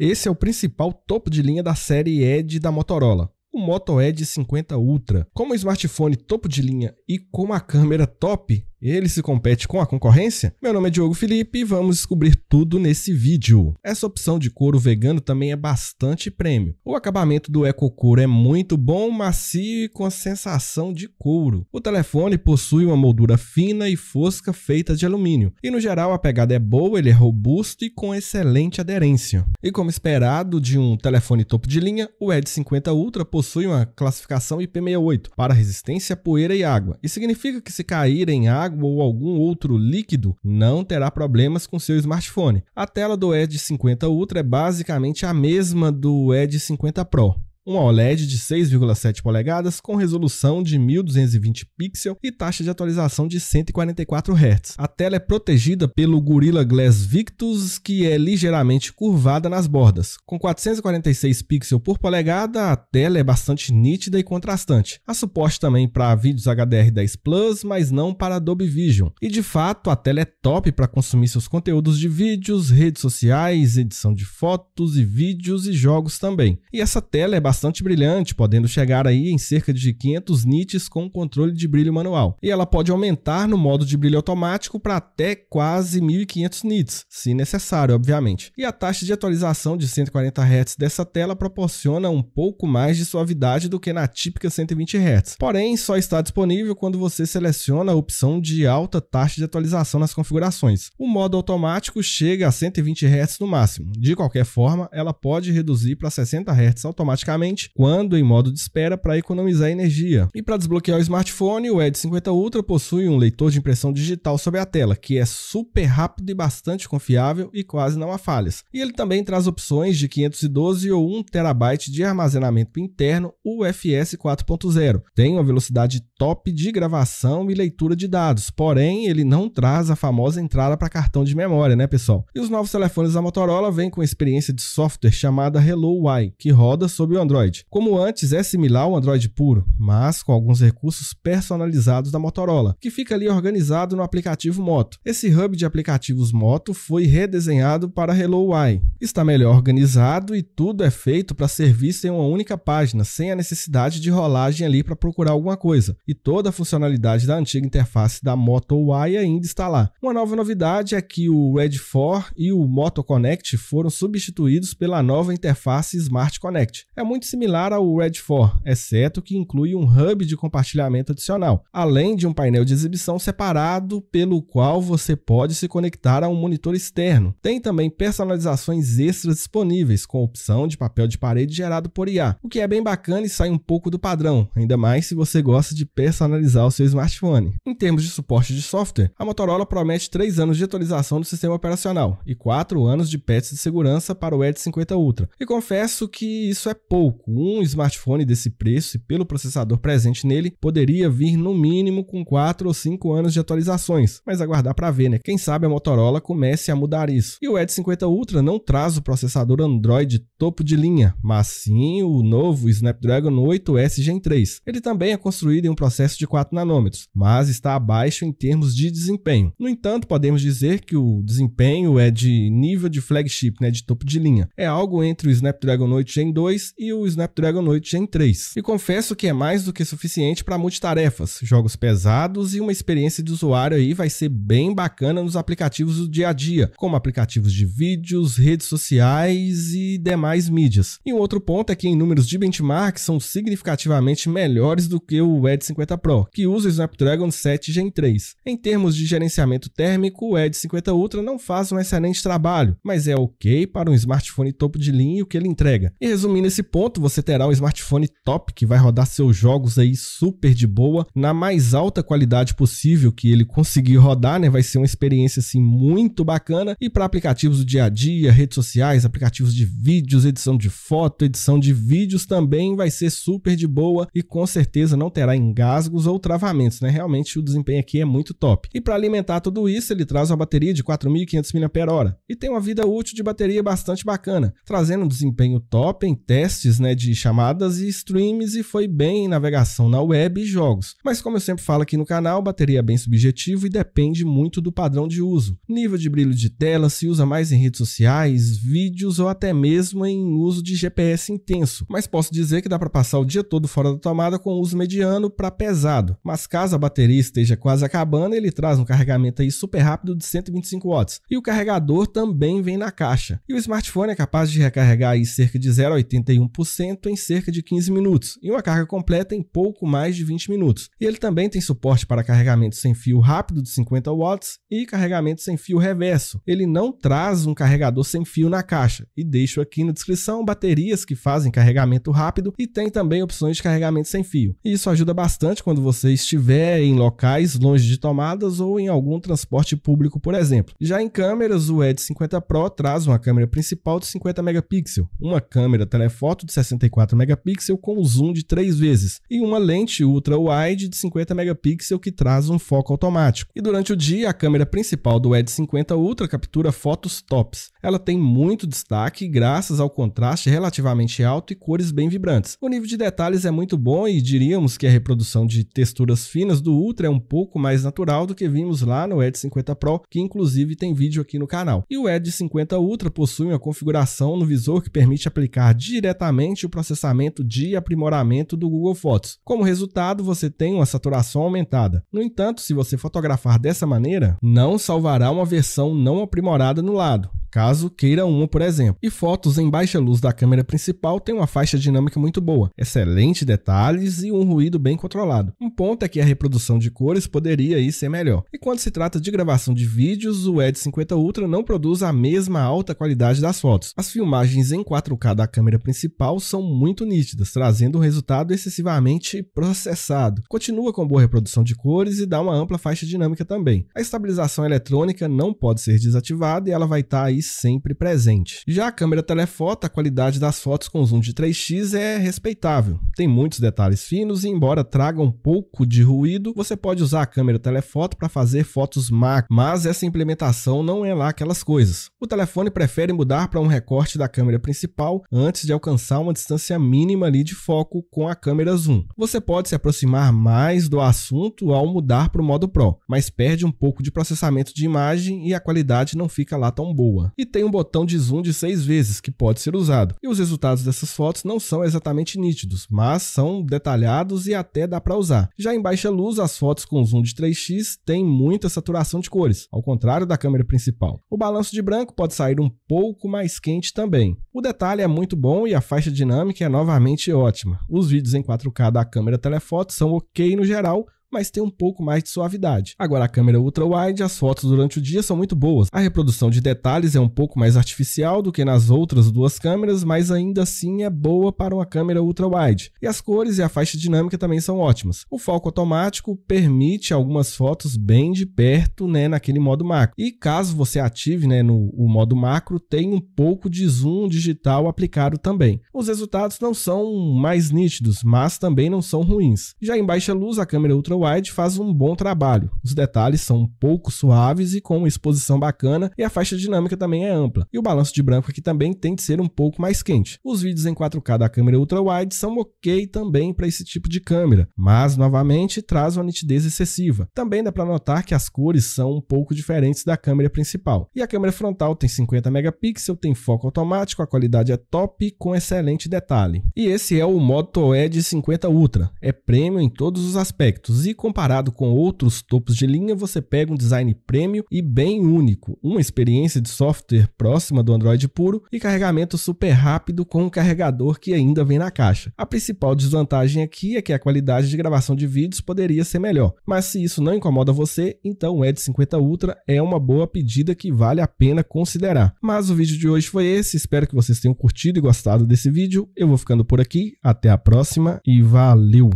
Esse é o principal topo de linha da série Edge da Motorola, o Moto Edge 50 Ultra. Como smartphone topo de linha e com uma câmera top, ele se compete com a concorrência? Meu nome é Diogo Felipe e vamos descobrir tudo nesse vídeo. Essa opção de couro vegano também é bastante prêmio. O acabamento do Eco Couro é muito bom, macio e com a sensação de couro. O telefone possui uma moldura fina e fosca feita de alumínio. E no geral a pegada é boa, ele é robusto e com excelente aderência. E como esperado de um telefone topo de linha, o Ed 50 Ultra possui uma classificação IP68 para resistência a poeira e água. E significa que se cair em água água ou algum outro líquido, não terá problemas com seu smartphone. A tela do Edge 50 Ultra é basicamente a mesma do Edge 50 Pro uma OLED de 6,7 polegadas com resolução de 1220 pixels e taxa de atualização de 144 Hz. A tela é protegida pelo Gorilla Glass Victus, que é ligeiramente curvada nas bordas. Com 446 pixels por polegada, a tela é bastante nítida e contrastante. Há suporte também para vídeos HDR10 Plus, mas não para Adobe Vision. E de fato, a tela é top para consumir seus conteúdos de vídeos, redes sociais, edição de fotos e vídeos e jogos também. E essa tela é bastante brilhante, podendo chegar aí em cerca de 500 nits com controle de brilho manual. E ela pode aumentar no modo de brilho automático para até quase 1500 nits, se necessário, obviamente. E a taxa de atualização de 140 Hz dessa tela proporciona um pouco mais de suavidade do que na típica 120 Hz. Porém, só está disponível quando você seleciona a opção de alta taxa de atualização nas configurações. O modo automático chega a 120 Hz no máximo. De qualquer forma, ela pode reduzir para 60 Hz automaticamente automaticamente quando em modo de espera para economizar energia. E para desbloquear o smartphone, o Edge 50 Ultra possui um leitor de impressão digital sobre a tela, que é super rápido e bastante confiável e quase não há falhas. E ele também traz opções de 512 ou 1 TB de armazenamento interno UFS 4.0. Tem uma velocidade top de gravação e leitura de dados, porém ele não traz a famosa entrada para cartão de memória, né, pessoal? E os novos telefones da Motorola vêm com experiência de software chamada Hello que roda sob o Android Android. Como antes, é similar ao Android puro, mas com alguns recursos personalizados da Motorola, que fica ali organizado no aplicativo Moto. Esse hub de aplicativos Moto foi redesenhado para Hello UI. Está melhor organizado e tudo é feito para ser visto em uma única página, sem a necessidade de rolagem ali para procurar alguma coisa. E toda a funcionalidade da antiga interface da Moto UI ainda está lá. Uma nova novidade é que o Red 4 e o Moto Connect foram substituídos pela nova interface Smart Connect. É muito muito similar ao Red 4, exceto que inclui um hub de compartilhamento adicional, além de um painel de exibição separado pelo qual você pode se conectar a um monitor externo. Tem também personalizações extras disponíveis, com opção de papel de parede gerado por IA, o que é bem bacana e sai um pouco do padrão, ainda mais se você gosta de personalizar o seu smartphone. Em termos de suporte de software, a Motorola promete 3 anos de atualização do sistema operacional e 4 anos de patches de segurança para o Edge 50 Ultra. E confesso que isso é pouco pouco. Um smartphone desse preço, e pelo processador presente nele, poderia vir no mínimo com 4 ou 5 anos de atualizações, mas aguardar para ver, né? Quem sabe a Motorola comece a mudar isso. E o Edge 50 Ultra não traz o processador Android topo de linha, mas sim o novo Snapdragon 8S Gen 3. Ele também é construído em um processo de 4 nanômetros, mas está abaixo em termos de desempenho. No entanto, podemos dizer que o desempenho é de nível de flagship, né, de topo de linha. É algo entre o Snapdragon 8 Gen 2 e o o Snapdragon 8 Gen 3. E confesso que é mais do que suficiente para multitarefas, jogos pesados e uma experiência de usuário aí vai ser bem bacana nos aplicativos do dia a dia, como aplicativos de vídeos, redes sociais e demais mídias. E um outro ponto é que em números de benchmark são significativamente melhores do que o Edge 50 Pro, que usa o Snapdragon 7 Gen 3. Em termos de gerenciamento térmico, o Edge 50 Ultra não faz um excelente trabalho, mas é ok para um smartphone topo de linha o que ele entrega. E resumindo esse ponto, Pronto, você terá um smartphone top que vai rodar seus jogos aí super de boa, na mais alta qualidade possível que ele conseguir rodar, né? Vai ser uma experiência assim muito bacana e para aplicativos do dia a dia, redes sociais, aplicativos de vídeos, edição de foto, edição de vídeos também vai ser super de boa e com certeza não terá engasgos ou travamentos, né? Realmente o desempenho aqui é muito top. E para alimentar tudo isso, ele traz uma bateria de 4.500 mAh e tem uma vida útil de bateria bastante bacana, trazendo um desempenho top em testes né? né, de chamadas e streams e foi bem em navegação na web e jogos. Mas como eu sempre falo aqui no canal, bateria é bem subjetivo e depende muito do padrão de uso. Nível de brilho de tela se usa mais em redes sociais, vídeos ou até mesmo em uso de GPS intenso. Mas posso dizer que dá para passar o dia todo fora da tomada com uso mediano para pesado. Mas caso a bateria esteja quase acabando, ele traz um carregamento aí super rápido de 125 watts. E o carregador também vem na caixa. E o smartphone é capaz de recarregar aí cerca de 0,81% 100% em cerca de 15 minutos e uma carga completa em pouco mais de 20 minutos. E ele também tem suporte para carregamento sem fio rápido de 50 watts e carregamento sem fio reverso. Ele não traz um carregador sem fio na caixa e deixo aqui na descrição baterias que fazem carregamento rápido e tem também opções de carregamento sem fio. E isso ajuda bastante quando você estiver em locais longe de tomadas ou em algum transporte público, por exemplo. Já em câmeras, o ED50 Pro traz uma câmera principal de 50 megapixels, uma câmera telefoto de 64 megapixels com zoom de 3 vezes e uma lente ultra-wide de 50 megapixels que traz um foco automático. E durante o dia, a câmera principal do ED 50 Ultra captura fotos tops. Ela tem muito destaque graças ao contraste relativamente alto e cores bem vibrantes. O nível de detalhes é muito bom e diríamos que a reprodução de texturas finas do Ultra é um pouco mais natural do que vimos lá no ED 50 Pro, que inclusive tem vídeo aqui no canal. E o ED 50 Ultra possui uma configuração no visor que permite aplicar diretamente somente o processamento de aprimoramento do Google Fotos. Como resultado, você tem uma saturação aumentada. No entanto, se você fotografar dessa maneira, não salvará uma versão não aprimorada no lado caso queira uma, por exemplo. E fotos em baixa luz da câmera principal têm uma faixa dinâmica muito boa, excelentes detalhes e um ruído bem controlado. Um ponto é que a reprodução de cores poderia aí ser melhor. E quando se trata de gravação de vídeos, o Ed 50 Ultra não produz a mesma alta qualidade das fotos. As filmagens em 4K da câmera principal são muito nítidas, trazendo um resultado excessivamente processado. Continua com boa reprodução de cores e dá uma ampla faixa dinâmica também. A estabilização eletrônica não pode ser desativada e ela vai estar tá aí sempre presente. Já a câmera telefoto, a qualidade das fotos com zoom de 3x é respeitável. Tem muitos detalhes finos e embora traga um pouco de ruído, você pode usar a câmera telefoto para fazer fotos macro, mas essa implementação não é lá aquelas coisas. O telefone prefere mudar para um recorte da câmera principal antes de alcançar uma distância mínima ali de foco com a câmera zoom. Você pode se aproximar mais do assunto ao mudar para o modo Pro, mas perde um pouco de processamento de imagem e a qualidade não fica lá tão boa e tem um botão de zoom de seis vezes que pode ser usado. E os resultados dessas fotos não são exatamente nítidos, mas são detalhados e até dá para usar. Já em baixa luz, as fotos com zoom de 3x têm muita saturação de cores, ao contrário da câmera principal. O balanço de branco pode sair um pouco mais quente também. O detalhe é muito bom e a faixa dinâmica é novamente ótima. Os vídeos em 4K da câmera telefoto são ok no geral, mas tem um pouco mais de suavidade. Agora, a câmera ultra-wide, as fotos durante o dia são muito boas. A reprodução de detalhes é um pouco mais artificial do que nas outras duas câmeras, mas ainda assim é boa para uma câmera ultra-wide. E as cores e a faixa dinâmica também são ótimas. O foco automático permite algumas fotos bem de perto, né, naquele modo macro. E caso você ative, né, no modo macro, tem um pouco de zoom digital aplicado também. Os resultados não são mais nítidos, mas também não são ruins. Já em baixa luz, a câmera ultra Wide faz um bom trabalho. Os detalhes são um pouco suaves e com uma exposição bacana, e a faixa dinâmica também é ampla. E o balanço de branco aqui também tem de ser um pouco mais quente. Os vídeos em 4K da câmera Ultra Wide são ok também para esse tipo de câmera, mas novamente traz uma nitidez excessiva. Também dá para notar que as cores são um pouco diferentes da câmera principal. E a câmera frontal tem 50 megapixels, tem foco automático, a qualidade é top com excelente detalhe. E esse é o Moto Edge 50 Ultra. É prêmio em todos os aspectos e comparado com outros topos de linha, você pega um design premium e bem único, uma experiência de software próxima do Android puro e carregamento super rápido com um carregador que ainda vem na caixa. A principal desvantagem aqui é que a qualidade de gravação de vídeos poderia ser melhor, mas se isso não incomoda você, então o Ed 50 Ultra é uma boa pedida que vale a pena considerar. Mas o vídeo de hoje foi esse, espero que vocês tenham curtido e gostado desse vídeo. Eu vou ficando por aqui, até a próxima e valeu!